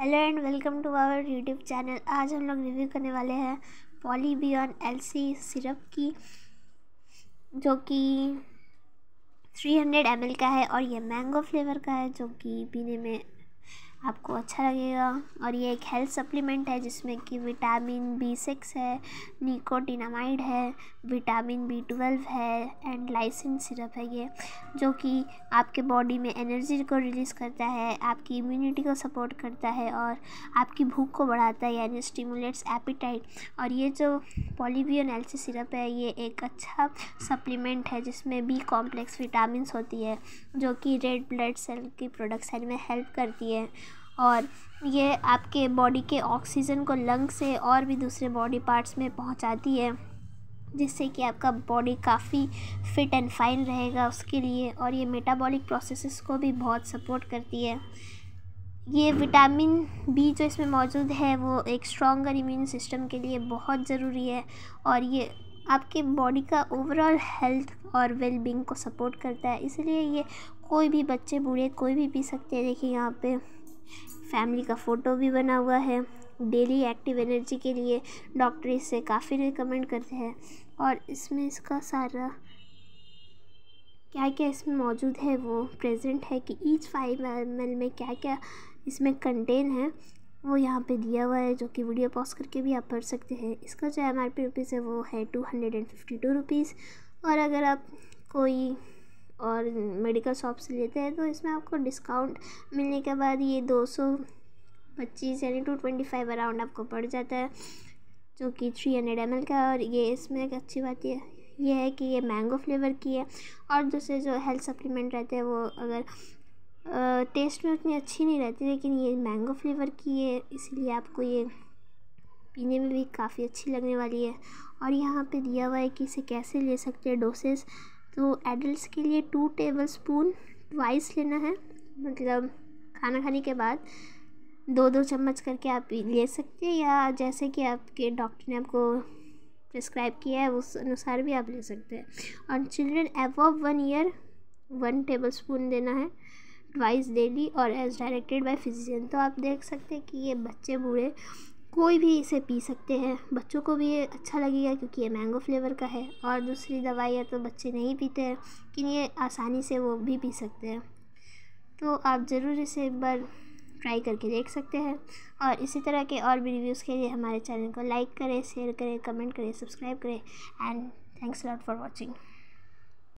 hello and welcome to our YouTube channel आज हम लोग रिव्यू करने वाले हैं पॉलीबियन एलसी सिरप की जो कि 300 ml का है और ये मैंगो फ्लेवर का है जो कि पीने में आपको अच्छा लगेगा और ये एक हेल्थ सप्लीमेंट है जिसमें कि विटामिन बी सिक्स है निकोटिनामाइड है विटामिन बी ट्वेल्व है एंड लाइसिन सिरप है ये जो कि आपके बॉडी में एनर्जी को रिलीज़ करता है आपकी इम्यूनिटी को सपोर्ट करता है और आपकी भूख को बढ़ाता है यानी स्टिमुलेट्स एपिटाइट और ये जो पॉलीबियन एल्सी सिरप है ये एक अच्छा सप्लीमेंट है जिसमें बी कॉम्प्लेक्स विटामिन होती है जो कि रेड ब्लड सेल की प्रोडक्शन में हेल्प करती है और ये आपके बॉडी के ऑक्सीजन को लंग से और भी दूसरे बॉडी पार्ट्स में पहुंचाती है जिससे कि आपका बॉडी काफ़ी फिट एंड फाइन रहेगा उसके लिए और ये मेटाबॉलिक प्रोसेसेस को भी बहुत सपोर्ट करती है ये विटामिन बी जो इसमें मौजूद है वो एक स्ट्रॉगर इम्यून सिस्टम के लिए बहुत ज़रूरी है और ये आपके बॉडी का ओवरऑल हेल्थ और वेलबींग को सपोर्ट करता है इसलिए ये कोई भी बच्चे बूढ़े कोई भी पी सकते हैं देखिए यहाँ पे फैमिली का फ़ोटो भी बना हुआ है डेली एक्टिव एनर्जी के लिए डॉक्टर इसे काफ़ी रिकमेंड करते हैं और इसमें इसका सारा क्या क्या इसमें मौजूद है वो प्रेजेंट है कि ईच फाइव एम में क्या क्या इसमें कंटेन है वो यहाँ पे दिया हुआ है जो कि वीडियो पॉज करके भी आप पढ़ सकते हैं इसका जो एम आर पी रुपीज़ है वो है two hundred and fifty two rupees और अगर आप कोई और मेडिकल शॉप से लेते हैं तो इसमें आपको डिस्काउंट मिलने के बाद ये दो सौ पच्चीस यानी टू ट्वेंटी फाइव अराउंड आपको पड़ जाता है जो कि थ्री हंड्रेड एम का और ये इसमें एक अच्छी बात यह ये है कि ये मैंगो फ्लेवर की है और दूसरे जो हेल्थ सप्लीमेंट रहते हैं वो अगर आ, टेस्ट में उतनी अच्छी नहीं रहती लेकिन ये मैंगो फ्लेवर की है इसलिए आपको ये पीने में भी काफ़ी अच्छी लगने वाली है और यहाँ पे दिया हुआ है कि इसे कैसे ले सकते हैं डोसेस तो एडल्ट्स के लिए टू टेबल स्पून वाइस लेना है मतलब खाना खाने के बाद दो दो चम्मच करके आप ले सकते हैं या जैसे कि आपके डॉक्टर ने आपको प्रिस्क्राइब किया है उस अनुसार भी आप ले सकते हैं और children above one year one tablespoon देना है ट्वाइस डेली और एज डायरेक्टेड बाय फिजिशियन तो आप देख सकते हैं कि ये बच्चे बूढ़े कोई भी इसे पी सकते हैं बच्चों को भी ये अच्छा लगेगा क्योंकि ये मैंगो फ्लेवर का है और दूसरी दवाइयाँ तो बच्चे नहीं पीते हैं लेकिन ये आसानी से वो भी पी सकते हैं तो आप ज़रूर इसे एक बार ट्राई करके देख सकते हैं और इसी तरह के और भी रिव्यूज़ के लिए हमारे चैनल को लाइक करें शेयर करें कमेंट करें सब्सक्राइब करें and thanks lot for watching